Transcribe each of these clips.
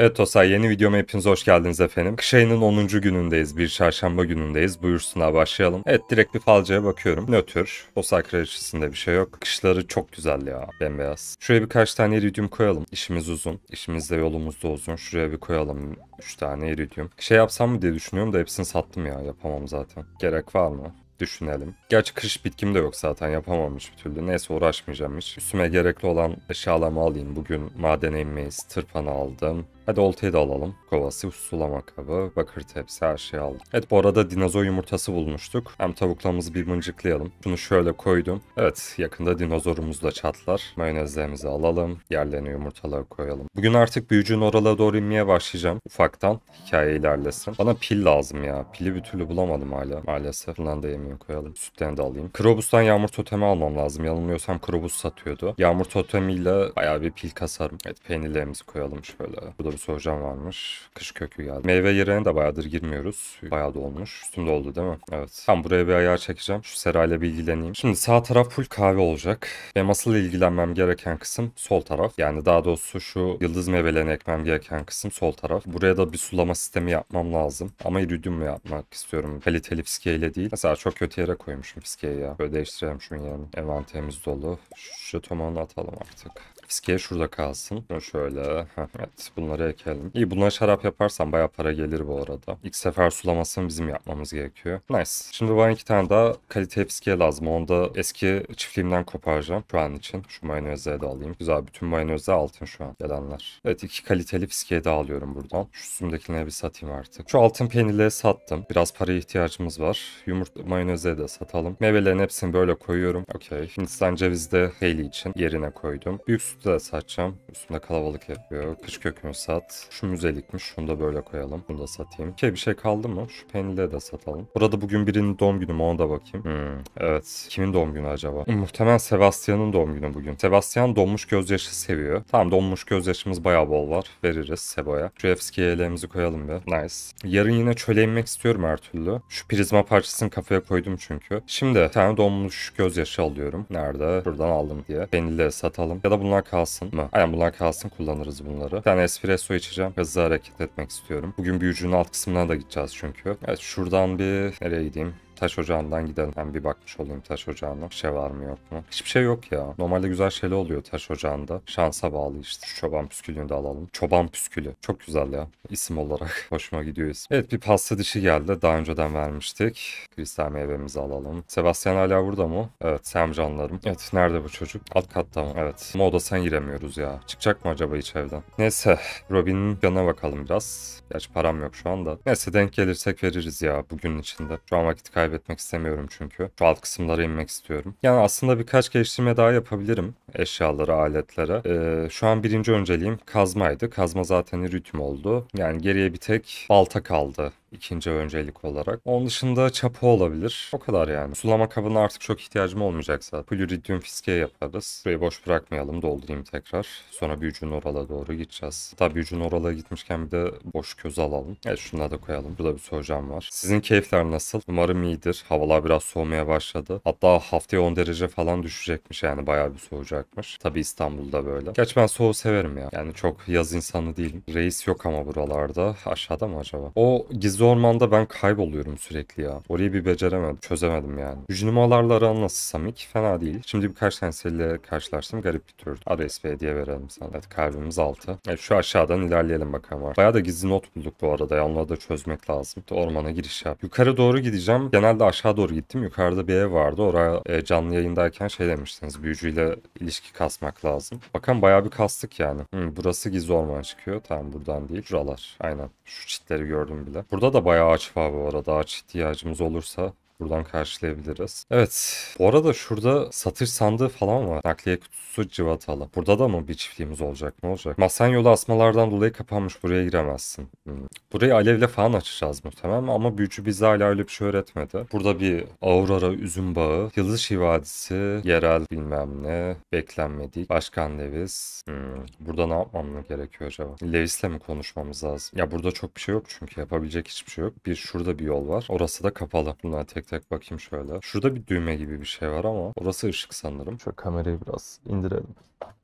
Evet Tosay yeni videoma hepiniz hoş geldiniz efendim. Kış ayının 10. günündeyiz. Bir çarşamba günündeyiz. Buyursunlar başlayalım. Evet direkt bir falcaya bakıyorum. Nötr. Tosay kraliçesinde bir şey yok. Kışları çok güzel ya. Bembeyaz. Şuraya birkaç tane iridium koyalım. İşimiz uzun. İşimiz de yolumuz da uzun. Şuraya bir koyalım. 3 tane iridium. Şey yapsam mı diye düşünüyorum da hepsini sattım ya. Yapamam zaten. Gerek var mı? düşünelim. Gerçi kış bitkim de yok zaten yapamamış bir türlü. Neyse uğraşmayacağım hiç. Üstüme gerekli olan eşyalarımı alayım. Bugün madene inmeyiz. Tırpanı aldım. Hadi oltayı da alalım. Kovası, sulama kabı, bakır tepsi her şeyi aldım. Evet bu arada dinozor yumurtası bulmuştuk. Hem tavuklarımızı bir mıncıklayalım. Şunu şöyle koydum. Evet yakında dinozorumuz da çatlar. Mayonezlerimizi alalım. Yerlerine yumurtaları koyalım. Bugün artık büyücünün oralara doğru inmeye başlayacağım. Ufaktan hikaye ilerlesin. Bana pil lazım ya. Pili bir türlü bulamadım hala. Maalesef. Bundan da yemeğe koyalım. Sütten de alayım. Krobus'tan yağmur totemi almam lazım. Yanılmıyorsam Krobus satıyordu. Yağmur totemiyle bayağı bir pil kasarım. Evet peynirlerimizi koyalım şöyle. Bu sorusu hocam varmış. Kış kökü geldi. Meyve yerine de bayağıdır girmiyoruz. Bayağı dolmuş, olmuş. Üstümde oldu değil mi? Evet. Tam buraya bir ayar çekeceğim. Şu serayla bir ilgileneyim. Şimdi sağ taraf full kahve olacak. ve asıl ilgilenmem gereken kısım sol taraf. Yani daha doğrusu şu yıldız meyvelerini ekmem gereken kısım sol taraf. Buraya da bir sulama sistemi yapmam lazım. Ama iridium yapmak istiyorum. Kaliteli fiske ile değil. Mesela çok kötü yere koymuşum fiskeyi ya. Böyle değiştirelim şunun yerini. temiz dolu. Şu jetomonu atalım artık. Fiske şurada kalsın. Şöyle. evet bunları ekelim. İyi bunları şarap yaparsam baya para gelir bu arada. İlk sefer sulamasını bizim yapmamız gerekiyor. Nice. Şimdi bana iki tane daha kalite fiske lazım. Onu da eski çiftliğimden koparacağım şu an için. Şu mayonezleri de alayım. Güzel bütün mayonezler altın şu an gelenler. Evet iki kaliteli fiske de alıyorum buradan. Şu üstümdekine bir satayım artık. Şu altın peynirleri sattım. Biraz paraya ihtiyacımız var. Yumurta mayonezleri de satalım. Meyvelerin hepsini böyle koyuyorum. Okey. Hindistan cevizi de Hayley için yerine koydum. Büyük üstü de satacağım. Üstünde kalabalık yapıyor. Kış kökünü sat. Şu müzelikmiş. Şunu da böyle koyalım. Bunu da satayım. Ki şey, bir şey kaldı mı? Şu penile de satalım. Burada bugün birinin doğum günü mü? Ona da bakayım. Hmm, evet. Kimin doğum günü acaba? Hmm, muhtemelen Sebastian'ın doğum günü bugün. Sebastian donmuş gözyaşı seviyor. Tamam donmuş gözyaşımız bayağı bol var. Veririz Sebo'ya. Şu ellerimizi koyalım bir. Nice. Yarın yine çöle inmek istiyorum her türlü. Şu prizma parçasını kafaya koydum çünkü. Şimdi bir tane donmuş gözyaşı alıyorum. Nerede? Buradan aldım diye. Penile satalım. Ya da bunlar kalsın mı? Aynen bunlar kalsın kullanırız bunları. Bir tane espresso içeceğim. Hızlı hareket etmek istiyorum. Bugün büyücünün alt kısmına da gideceğiz çünkü. Evet şuradan bir nereye gideyim? taş ocağından gidelim. Ben bir bakmış olayım taş ocağına. Bir şey var mı yok mu? Hiçbir şey yok ya. Normalde güzel şeyler oluyor taş ocağında. Şansa bağlı işte. Şu çoban püskülünü de alalım. Çoban püskülü. Çok güzel ya. İsim olarak. Hoşuma gidiyor isim. Evet bir pasta dişi geldi. Daha önceden vermiştik. Kristal meyvemizi alalım. Sebastian hala burada mı? Evet semcanlarım. Evet nerede bu çocuk? Alt katta mı? Evet. Ama odasına giremiyoruz ya. Çıkacak mı acaba iç evden? Neyse. Robin'in yanına bakalım biraz. Gerçi param yok şu anda. Neyse denk gelirsek veririz ya bugünün içinde. Şu an vakit kaybı kaybetmek istemiyorum çünkü. Şu alt kısımlara inmek istiyorum. Yani aslında birkaç geliştirme daha yapabilirim eşyalara, aletlere. Ee, şu an birinci önceliğim kazmaydı. Kazma zaten ritüm oldu. Yani geriye bir tek balta kaldı ikinci öncelik olarak. Onun dışında çapa olabilir. O kadar yani. Sulama kabına artık çok ihtiyacım olmayacak zaten. Plüridyum fiske yaparız. Burayı boş bırakmayalım. Doldurayım tekrar. Sonra büyücünün orala doğru gideceğiz. Tabii büyücünün orala gitmişken bir de boş köz alalım. Evet şunları da koyalım. Burada bir soracağım var. Sizin keyifler nasıl? Umarım iyidir. Havalar biraz soğumaya başladı. Hatta haftaya 10 derece falan düşecekmiş yani bayağı bir soğuyacakmış. Tabii İstanbul'da böyle. Gerçi ben soğuğu severim ya. Yani çok yaz insanı değilim. Reis yok ama buralarda. Aşağıda mı acaba? O gizli Gizli ormanda ben kayboluyorum sürekli ya. Orayı bir beceremedim. Çözemedim yani. Hücnumalarla aran nasıl Samik? Fena değil. Şimdi birkaç tanesiyle karşılaştım. Garip bir tür. Adres ve hediye verelim sana. Evet kalbimiz 6. Evet, şu aşağıdan ilerleyelim bakalım. Var. Bayağı da gizli not bulduk bu arada. Onları da çözmek lazım. Ormana giriş yap. Yukarı doğru gideceğim. Genelde aşağı doğru gittim. Yukarıda bir ev vardı. Oraya e, canlı yayındayken şey demiştiniz. Büyücüyle ilişki kasmak lazım. Bakın bayağı bir kastık yani. Hı, burası gizli orman çıkıyor. Tamam buradan değil. Şuralar. Aynen. Şu çitleri gördüm bile. Burada Burada da bayağı ağaç var bu arada ağaç ihtiyacımız olursa buradan karşılayabiliriz. Evet. Bu arada şurada satış sandığı falan var. Nakliye kutusu civatalı. Burada da mı bir çiftliğimiz olacak? Ne olacak? Masan yolu asmalardan dolayı kapanmış. Buraya giremezsin. Hmm. Burayı alevle falan açacağız muhtemelen ama büyücü bize hala öyle bir şey öğretmedi. Burada bir Aurora üzüm bağı, Yıldız şivadisi, yerel bilmem ne, beklenmedik, Başkan Levis. Hmm. Burada ne yapmam gerekiyor acaba? Levis'le mi konuşmamız lazım? Ya burada çok bir şey yok çünkü yapabilecek hiçbir şey yok. Bir şurada bir yol var. Orası da kapalı. Bunlar tek tek bakayım şöyle. Şurada bir düğme gibi bir şey var ama orası ışık sanırım. Şu kamerayı biraz indirelim.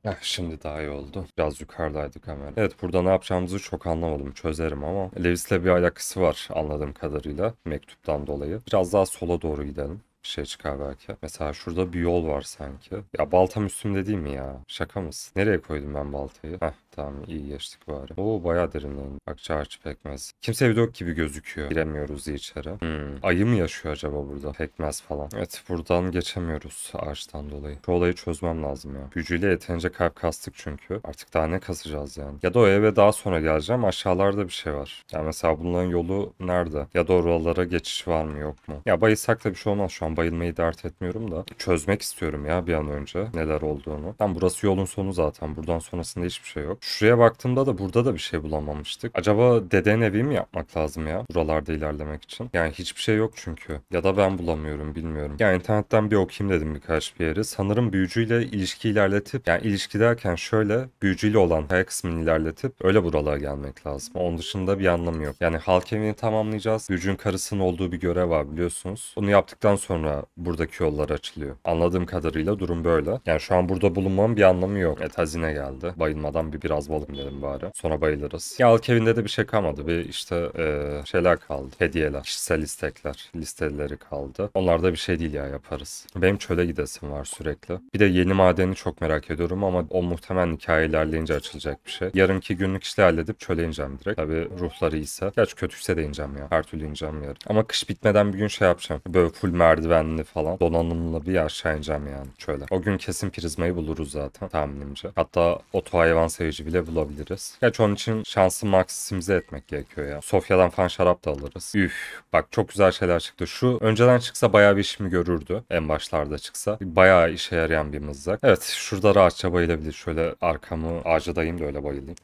Heh, şimdi daha iyi oldu. Biraz yukarıdaydı kamera. Evet burada ne yapacağımızı çok anlamadım. Çözerim ama. Levis'le bir alakası var anladığım kadarıyla mektuptan dolayı. Biraz daha sola doğru gidelim bir şey çıkar belki. Mesela şurada bir yol var sanki. Ya baltam üstümde değil mi ya? Şaka mısın? Nereye koydum ben baltayı? Heh tamam iyi geçtik bari. Oo bayağı derinlendi. Bak çarşı pekmez. Kimse bir dök gibi gözüküyor. Giremiyoruz içeri. Hmm. Ayı mı yaşıyor acaba burada? Pekmez falan. Evet buradan geçemiyoruz ağaçtan dolayı. Şu olayı çözmem lazım ya. Gücüyle yeterince kalp kastık çünkü. Artık daha ne kasacağız yani. Ya da o eve daha sonra geleceğim. Aşağılarda bir şey var. Ya yani mesela bunların yolu nerede? Ya da oralara geçiş var mı yok mu? Ya bayılsak da bir şey olmaz şu an bayılmayı dert etmiyorum da çözmek istiyorum ya bir an önce neler olduğunu. Tam burası yolun sonu zaten. Buradan sonrasında hiçbir şey yok. Şuraya baktığımda da burada da bir şey bulamamıştık. Acaba deden evi mi yapmak lazım ya? Buralarda ilerlemek için. Yani hiçbir şey yok çünkü. Ya da ben bulamıyorum bilmiyorum. Ya yani internetten bir okuyayım dedim birkaç bir yeri. Sanırım büyücüyle ilişki ilerletip yani ilişki derken şöyle büyücüyle olan hayal kısmını ilerletip öyle buralara gelmek lazım. Onun dışında bir anlamı yok. Yani halk evini tamamlayacağız. Büyücün karısının olduğu bir görev var biliyorsunuz. Bunu yaptıktan sonra sonra buradaki yollar açılıyor. Anladığım kadarıyla durum böyle. Yani şu an burada bulunmam bir anlamı yok. Et hazine geldi. Bayılmadan bir biraz balım dedim bari. Sonra bayılırız. Ya halk evinde de bir şey kalmadı. Bir işte ee, şeyler kaldı. Hediyeler, kişisel istekler, listeleri kaldı. Onlar da bir şey değil ya yaparız. Benim çöle gidesim var sürekli. Bir de yeni madeni çok merak ediyorum ama o muhtemelen hikaye ilerleyince açılacak bir şey. Yarınki günlük işle halledip çöle ineceğim direkt. Tabi ruhları ise Gerçi kötüyse de ineceğim ya. Her türlü ineceğim yarın. Ama kış bitmeden bir gün şey yapacağım. Böyle full merdiven güvenli falan donanımlı bir yer Şencan yani şöyle. O gün kesin prizmayı buluruz zaten tahminimce. Hatta oto hayvan sayıcı bile bulabiliriz. Gerçi onun için şansı maksimize etmek gerekiyor ya. Sofya'dan fan şarap da alırız. Üf bak çok güzel şeyler çıktı. Şu önceden çıksa bayağı bir işimi görürdü. En başlarda çıksa. Bayağı işe yarayan bir mızrak. Evet şurada rahatça bayılabilir. Şöyle arkamı ağaca dayayım da öyle bayılayım.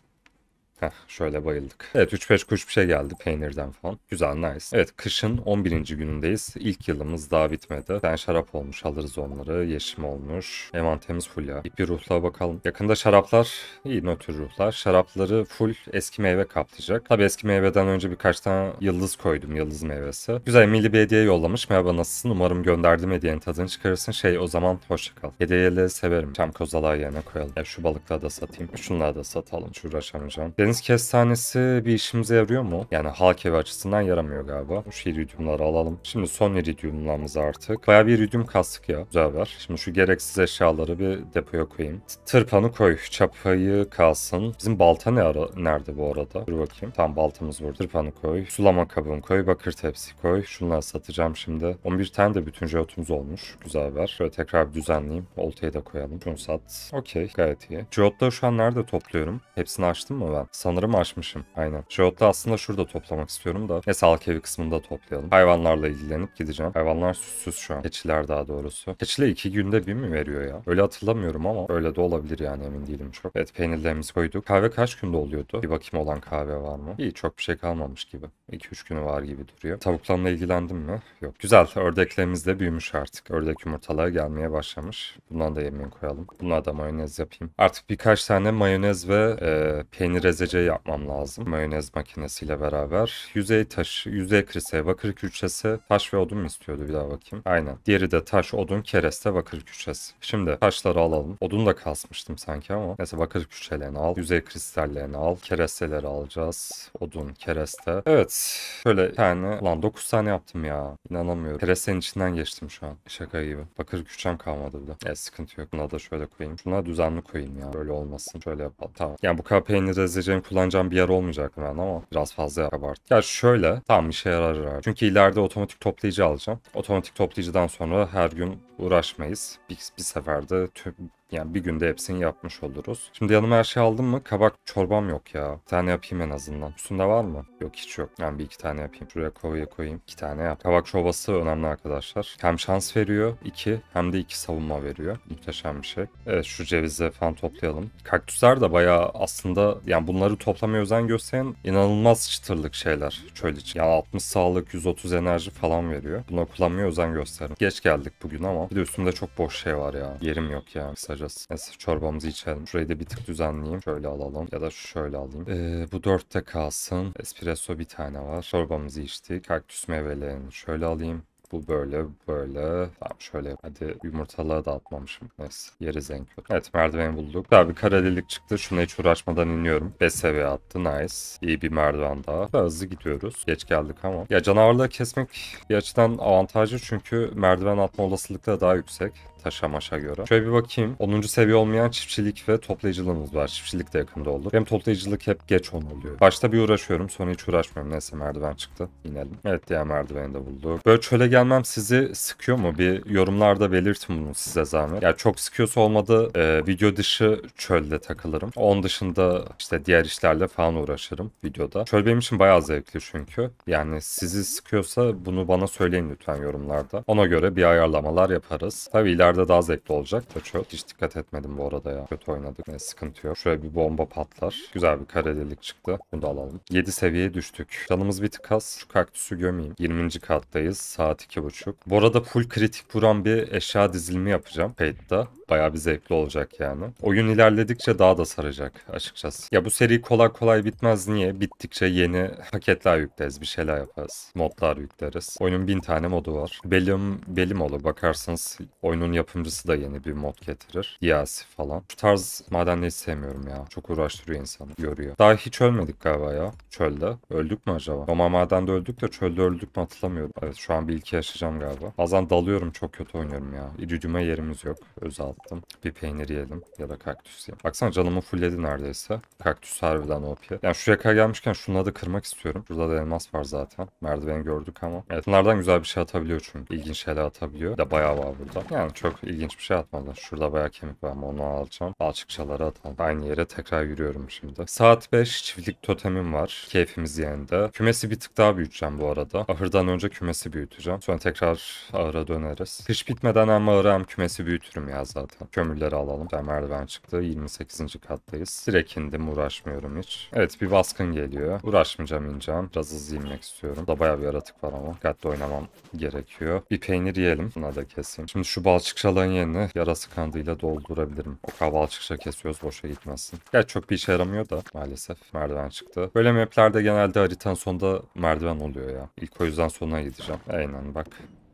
Heh, şöyle bayıldık. Evet 3-5 kuş bir şey geldi peynirden falan. Güzel nice. Evet kışın 11. günündeyiz. İlk yılımız daha bitmedi. Ben şarap olmuş alırız onları. Yeşim olmuş. Envanterimiz full ya. İpi ruhluğa bakalım. Yakında şaraplar iyi nötr ruhlar. Şarapları full eski meyve kaplayacak. Tabi eski meyveden önce birkaç tane yıldız koydum. Yıldız meyvesi. Güzel milli bir hediye yollamış. Merhaba nasılsın? Umarım gönderdim hediyenin tadını çıkarırsın. Şey o zaman hoşçakal. Hediyeleri severim. Çam kozalağı yerine koyalım. Ya şu balıkları da satayım. Şunları da satalım. Hiç uğraşamayacağım. Deniz Deniz kestanesi bir işimize yarıyor mu? Yani halk evi açısından yaramıyor galiba. Şu iridiumları alalım. Şimdi son iridiumlarımız artık. Baya bir iridium kastık ya. Güzel var. Şimdi şu gereksiz eşyaları bir depoya koyayım. Tırpanı koy. Çapayı kalsın. Bizim balta ne ara nerede bu arada? Dur bakayım. Tam baltamız burada. Tırpanı koy. Sulama kabını koy. Bakır tepsi koy. Şunları satacağım şimdi. 11 tane de bütün jeotumuz olmuş. Güzel var. Şöyle tekrar bir düzenleyeyim. Oltayı da koyalım. Şunu sat. Okey. Gayet iyi. Jeotları şu an nerede topluyorum? Hepsini açtım mı ben? Sanırım açmışım. Aynen. Joot'u aslında şurada toplamak istiyorum da. Neyse halk evi kısmında toplayalım. Hayvanlarla ilgilenip gideceğim. Hayvanlar süssüz şu an. Keçiler daha doğrusu. Keçiler iki günde bir mi veriyor ya? Öyle hatırlamıyorum ama öyle de olabilir yani emin değilim çok. Evet peynirlerimizi koyduk. Kahve kaç günde oluyordu? Bir bakayım olan kahve var mı? İyi çok bir şey kalmamış gibi. 2-3 günü var gibi duruyor. Tavuklarla ilgilendim mi? Yok. Güzel. Ördeklerimiz de büyümüş artık. Ördek yumurtaları gelmeye başlamış. Bundan da yemeği koyalım. Bunlar da mayonez yapayım. Artık birkaç tane mayonez ve e, peynir ezeceğim dereceyi yapmam lazım. Mayonez makinesiyle beraber. Yüzey taş, yüzey krise, bakır külçesi, taş ve odun mu istiyordu bir daha bakayım. Aynen. Diğeri de taş, odun, kereste, bakır külçesi. Şimdi taşları alalım. Odun da kasmıştım sanki ama. Neyse bakır külçelerini al. Yüzey kristallerini al. Keresteleri alacağız. Odun, kereste. Evet. Şöyle tane. Lan 9 tane yaptım ya. İnanamıyorum. Kerestenin içinden geçtim şu an. Şaka gibi. Bakır külçem kalmadı bile. E sıkıntı yok. Buna da şöyle koyayım. Şuna düzenli koyayım ya. Böyle olmasın. Şöyle yapalım. Tamam. Yani bu kadar peynir ezeceğim benim kullanacağım bir yer olmayacak ben ama biraz fazla abarttı. Ya şöyle tam işe yarar herhalde. Çünkü ileride otomatik toplayıcı alacağım. Otomatik toplayıcıdan sonra her gün uğraşmayız. Bir, bir seferde tüm yani bir günde hepsini yapmış oluruz. Şimdi yanıma her şey aldım mı? Kabak çorbam yok ya. Bir tane yapayım en azından. Üstünde var mı? Yok hiç yok. yani bir iki tane yapayım. Şuraya kovaya koyayım. İki tane yap. Kabak çorbası önemli arkadaşlar. Hem şans veriyor iki hem de iki savunma veriyor. Muhteşem bir şey. Evet şu cevizleri falan toplayalım. Kaktüsler de bayağı aslında yani bunları toplamaya özen gösteren inanılmaz çıtırlık şeyler çöl için. Yani 60 sağlık, 130 enerji falan veriyor. Bunu kullanmaya özen gösterin. Geç geldik bugün ama bir de üstümde çok boş şey var ya. Yerim yok ya. Kısaca vereceğiz. Neyse çorbamızı içelim. Şurayı da bir tık düzenleyeyim. Şöyle alalım ya da şöyle alayım. Ee, bu dörtte kalsın. Espresso bir tane var. Çorbamızı içtik. Kaktüs meyvelerini şöyle alayım. Bu böyle, böyle. Tamam şöyle hadi yumurtalığı da atmamışım. Neyse yeri zenk oldu. Evet merdiveni bulduk. Daha bir kara delik çıktı. Şuna hiç uğraşmadan iniyorum. 5 seviye attı. Nice. iyi bir merdiven daha. daha. Hızlı gidiyoruz. Geç geldik ama. Ya canavarları kesmek bir açıdan avantajlı çünkü merdiven atma olasılıkları daha yüksek taşa maşa göre. Şöyle bir bakayım. 10. seviye olmayan çiftçilik ve toplayıcılığımız var. Çiftçilik de yakında olur. Benim toplayıcılık hep geç 10 oluyor. Başta bir uğraşıyorum sonra hiç uğraşmıyorum. Neyse merdiven çıktı. İnelim. Evet diğer merdiveni de bulduk. Böyle çöle gel gelmem sizi sıkıyor mu? Bir yorumlarda belirtin bunu size zahmet. Ya yani çok sıkıyorsa olmadı e, video dışı çölde takılırım. Onun dışında işte diğer işlerle falan uğraşırım videoda. Çöl benim için bayağı zevkli çünkü. Yani sizi sıkıyorsa bunu bana söyleyin lütfen yorumlarda. Ona göre bir ayarlamalar yaparız. Tabi ileride daha zevkli olacak da çöl. Hiç dikkat etmedim bu arada ya. Kötü oynadık. Ne sıkıntı yok. Şöyle bir bomba patlar. Güzel bir kare delik çıktı. Bunu da alalım. 7 seviyeye düştük. Canımız bir tık az. Şu kaktüsü gömeyim. 20. kattayız. Saat 2.5. Bu arada full kritik vuran bir eşya dizilimi yapacağım Fate'da. baya bir zevkli olacak yani. Oyun ilerledikçe daha da saracak açıkçası. Ya bu seri kolay kolay bitmez niye? Bittikçe yeni paketler yükleriz, bir şeyler yaparız. Modlar yükleriz. Oyunun bin tane modu var. Belim, belim olur bakarsanız oyunun yapımcısı da yeni bir mod getirir. Yasi falan. Şu tarz madenleri sevmiyorum ya. Çok uğraştırıyor insanı. Yoruyor. Daha hiç ölmedik galiba ya çölde. Öldük mü acaba? Normal madende öldük de çölde öldük mü hatırlamıyorum. Evet şu an bir ilke yaşayacağım galiba. Bazen dalıyorum çok kötü oynuyorum ya. Cücüme yerimiz yok. Öze attım. Bir peynir yiyelim ya da kaktüs yiyelim. Baksana canımı fullledi neredeyse. Kaktüs harbiden OP. Yani şu kadar gelmişken şunları da kırmak istiyorum. Burada da elmas var zaten. merdiven gördük ama. Evet bunlardan güzel bir şey atabiliyor çünkü. İlginç şeyler atabiliyor. Bir de bayağı var burada. Yani çok ilginç bir şey atmadım Şurada bayağı kemik var ama onu alacağım. Balçıkçaları atalım. Aynı yere tekrar yürüyorum şimdi. Saat 5 çiftlik totemim var. Keyfimiz yerinde. Kümesi bir tık daha büyüteceğim bu arada. Ahırdan önce kümesi büyüteceğim. Sonra tekrar ağıra döneriz. Kış bitmeden hem ağıra hem kümesi büyütürüm ya zaten. Kömürleri alalım. Ben merdiven çıktı. 28. kattayız. Direk indim uğraşmıyorum hiç. Evet bir baskın geliyor. Uğraşmayacağım ineceğim. Biraz hızlı inmek istiyorum. Da bayağı bir aratık var ama. Dikkatli oynamam gerekiyor. Bir peynir yiyelim. Buna da keseyim. Şimdi şu balçık çalan yerini yarası kandıyla doldurabilirim. O kadar balçıkça kesiyoruz boşa gitmesin. Gerçi çok bir işe yaramıyor da maalesef. Merdiven çıktı. Böyle maplerde genelde haritanın sonunda merdiven oluyor ya. İlk o yüzden sonuna gideceğim. Aynen Bak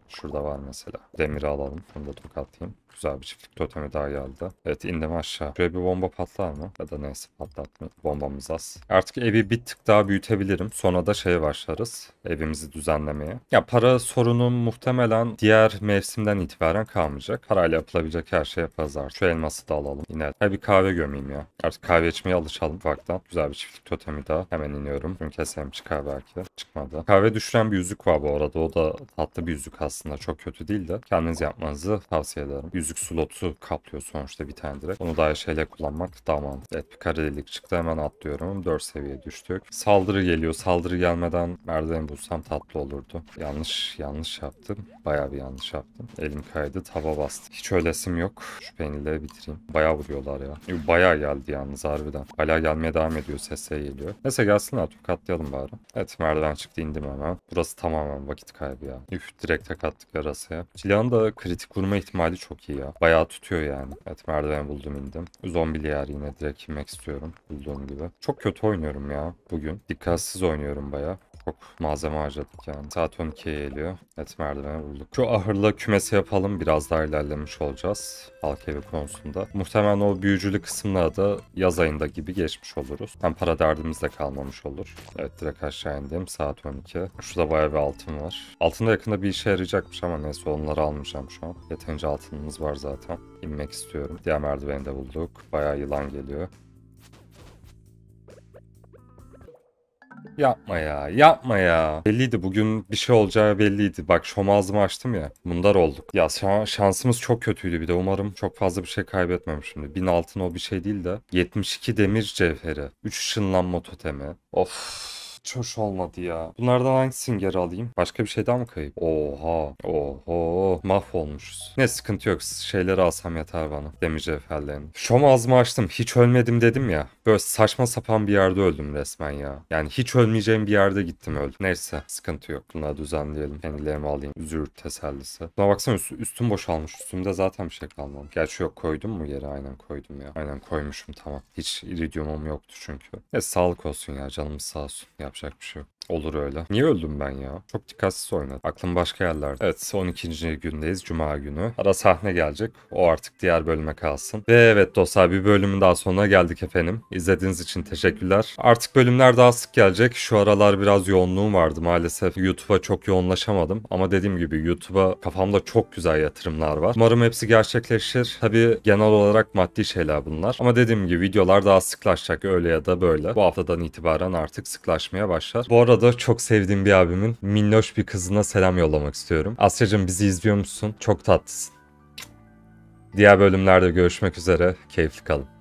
şurada var mesela. Demiri alalım. Bunu da tokatlayayım. Güzel bir çiftlik totemi daha geldi. Evet indim aşağı. Şuraya bir bomba patlar mı? Ya da neyse patlatma. Bombamız az. Artık evi bir tık daha büyütebilirim. Sonra da şeye başlarız. Evimizi düzenlemeye. Ya para sorunum muhtemelen diğer mevsimden itibaren kalmayacak. Parayla yapılabilecek her şey yaparız artık. Şu elması da alalım. İner. Ha bir kahve gömeyim ya. Artık kahve içmeye alışalım ufaktan. Güzel bir çiftlik totemi daha. Hemen iniyorum. Çünkü kesem çıkar belki. Çıkmadı. Kahve düşüren bir yüzük var bu arada. O da tatlı bir yüzük aslında. Çok kötü değil de. Kendiniz yapmanızı tavsiye ederim. Yüzük yüzük slotu kaplıyor sonuçta bir tane direkt. Onu daha şeyle kullanmak daha mantıklı. Evet bir kare delik çıktı hemen atlıyorum. 4 seviye düştük. Saldırı geliyor. Saldırı gelmeden merdiven bulsam tatlı olurdu. Yanlış yanlış yaptım. Baya bir yanlış yaptım. Elim kaydı tava bastı. Hiç öylesim yok. Şu peynirle bitireyim. Baya vuruyorlar ya. Baya geldi yalnız harbiden. Hala gelmeye devam ediyor. Sese geliyor. Neyse gelsin artık katlayalım bari. Evet merdiven çıktı indim hemen. Burası tamamen vakit kaybı ya. Üf direkt takattık yarasaya. Silahın da kritik vurma ihtimali çok iyi ya. Bayağı tutuyor yani. Evet merdiven buldum indim. Zombili yer yine direkt yemek istiyorum. Bulduğum gibi. Çok kötü oynuyorum ya bugün. Dikkatsiz oynuyorum bayağı çok malzeme harcadık yani. Saat 12'ye geliyor. Evet merdiveni bulduk. Şu ahırla kümesi yapalım. Biraz daha ilerlemiş olacağız. Halk evi konusunda. Muhtemelen o büyücülü kısımlara da yaz ayında gibi geçmiş oluruz. Hem para derdimiz de kalmamış olur. Evet direkt aşağı indim. Saat 12. Şurada bayağı bir altın var. Altında yakında bir işe yarayacakmış ama neyse onları almayacağım şu an. Yeterince altınımız var zaten. İnmek istiyorum. Diğer merdiveni de bulduk. Bayağı yılan geliyor. Yapma ya. Yapma ya. Belliydi bugün bir şey olacağı belliydi. Bak şomazımı açtım ya. Bunlar olduk. Ya şansımız çok kötüydü bir de. Umarım çok fazla bir şey kaybetmem şimdi. 1000 altın o bir şey değil de. 72 demir cevheri. 3 ışınlanma totemi. Of hiç olmadı ya. Bunlardan hangisini geri alayım? Başka bir şey daha mı kayıp? Oha. Oho. Mahvolmuşuz. Ne sıkıntı yok. Şeyleri alsam yeter bana. Demir cevherlerini. Şom ağzımı açtım. Hiç ölmedim dedim ya. Böyle saçma sapan bir yerde öldüm resmen ya. Yani hiç ölmeyeceğim bir yerde gittim öldüm. Neyse sıkıntı yok. Bunları düzenleyelim. Pennilerimi alayım. Üzür tesellisi. Buna baksana üst, üstüm boşalmış. Üstümde zaten bir şey kalmadı. Gerçi yok koydum mu yere? Aynen koydum ya. Aynen koymuşum tamam. Hiç iridiumum yoktu çünkü. Ne sağlık olsun ya. canım sağ olsun. Yap Yapacak bir şey yok. Olur öyle. Niye öldüm ben ya? Çok dikkatsiz oynadım. Aklım başka yerlerde. Evet 12. gündeyiz. Cuma günü. Ara sahne gelecek. O artık diğer bölüme kalsın. Ve evet dostlar bir bölümün daha sonuna geldik efendim. İzlediğiniz için teşekkürler. Artık bölümler daha sık gelecek. Şu aralar biraz yoğunluğum vardı maalesef. YouTube'a çok yoğunlaşamadım. Ama dediğim gibi YouTube'a kafamda çok güzel yatırımlar var. Umarım hepsi gerçekleşir. Tabi genel olarak maddi şeyler bunlar. Ama dediğim gibi videolar daha sıklaşacak öyle ya da böyle. Bu haftadan itibaren artık sıklaşmaya başlar. Bu arada arada çok sevdiğim bir abimin minnoş bir kızına selam yollamak istiyorum. Asya'cığım bizi izliyor musun? Çok tatlısın. Diğer bölümlerde görüşmek üzere. Keyifli kalın.